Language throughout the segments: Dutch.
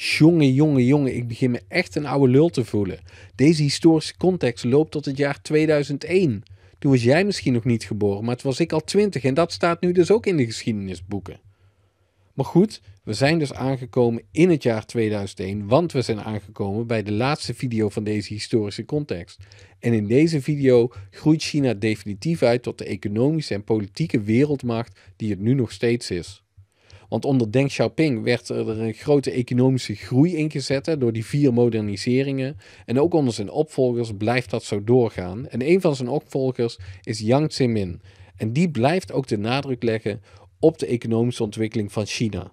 jonge jonge jonge, ik begin me echt een oude lul te voelen. Deze historische context loopt tot het jaar 2001. Toen was jij misschien nog niet geboren, maar het was ik al twintig en dat staat nu dus ook in de geschiedenisboeken. Maar goed, we zijn dus aangekomen in het jaar 2001, want we zijn aangekomen bij de laatste video van deze historische context. En in deze video groeit China definitief uit tot de economische en politieke wereldmacht die het nu nog steeds is. Want onder Deng Xiaoping werd er een grote economische groei ingezet door die vier moderniseringen. En ook onder zijn opvolgers blijft dat zo doorgaan. En een van zijn opvolgers is Jiang Zemin. En die blijft ook de nadruk leggen op de economische ontwikkeling van China.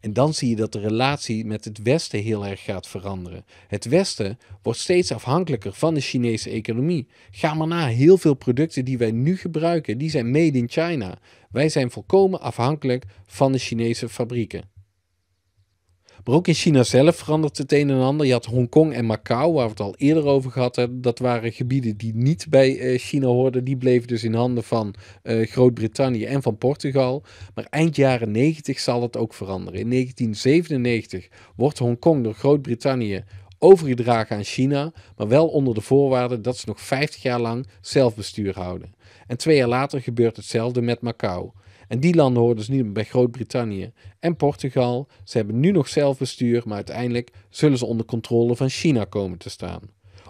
En dan zie je dat de relatie met het Westen heel erg gaat veranderen. Het Westen wordt steeds afhankelijker van de Chinese economie. Ga maar na, heel veel producten die wij nu gebruiken, die zijn made in China. Wij zijn volkomen afhankelijk van de Chinese fabrieken. Maar ook in China zelf verandert het een en ander. Je had Hongkong en Macau, waar we het al eerder over gehad hebben. Dat waren gebieden die niet bij eh, China hoorden. Die bleven dus in handen van eh, Groot-Brittannië en van Portugal. Maar eind jaren 90 zal het ook veranderen. In 1997 wordt Hongkong door Groot-Brittannië overgedragen aan China, maar wel onder de voorwaarde dat ze nog 50 jaar lang zelfbestuur houden. En twee jaar later gebeurt hetzelfde met Macau. En die landen horen dus niet bij Groot-Brittannië en Portugal. Ze hebben nu nog zelfbestuur, maar uiteindelijk zullen ze onder controle van China komen te staan.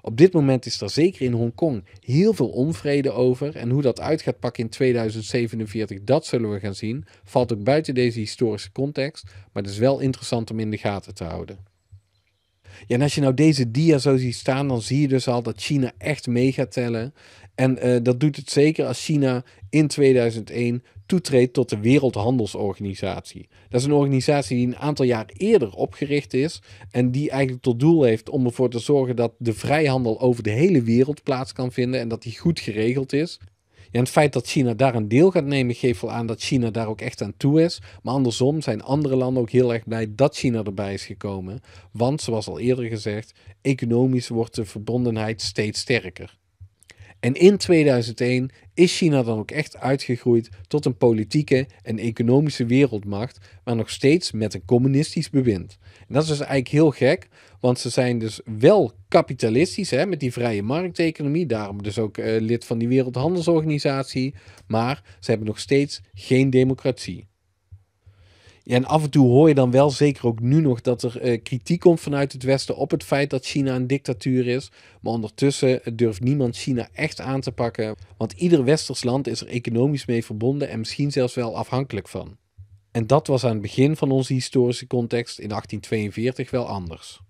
Op dit moment is er zeker in Hongkong heel veel onvrede over. En hoe dat uit gaat pakken in 2047, dat zullen we gaan zien. Valt ook buiten deze historische context, maar het is wel interessant om in de gaten te houden. Ja, en als je nou deze dia zo ziet staan, dan zie je dus al dat China echt mee gaat tellen. En eh, dat doet het zeker als China in 2001 toetreedt tot de Wereldhandelsorganisatie. Dat is een organisatie die een aantal jaar eerder opgericht is en die eigenlijk tot doel heeft om ervoor te zorgen dat de vrijhandel over de hele wereld plaats kan vinden en dat die goed geregeld is. En het feit dat China daar een deel gaat nemen, geeft wel aan dat China daar ook echt aan toe is. Maar andersom zijn andere landen ook heel erg blij dat China erbij is gekomen. Want, zoals al eerder gezegd, economisch wordt de verbondenheid steeds sterker. En in 2001 is China dan ook echt uitgegroeid tot een politieke en economische wereldmacht, maar nog steeds met een communistisch bewind. En dat is dus eigenlijk heel gek, want ze zijn dus wel kapitalistisch hè, met die vrije markteconomie, daarom dus ook eh, lid van die Wereldhandelsorganisatie, maar ze hebben nog steeds geen democratie. Ja, en af en toe hoor je dan wel, zeker ook nu nog, dat er eh, kritiek komt vanuit het Westen op het feit dat China een dictatuur is. Maar ondertussen eh, durft niemand China echt aan te pakken, want ieder Westers land is er economisch mee verbonden en misschien zelfs wel afhankelijk van. En dat was aan het begin van onze historische context in 1842 wel anders.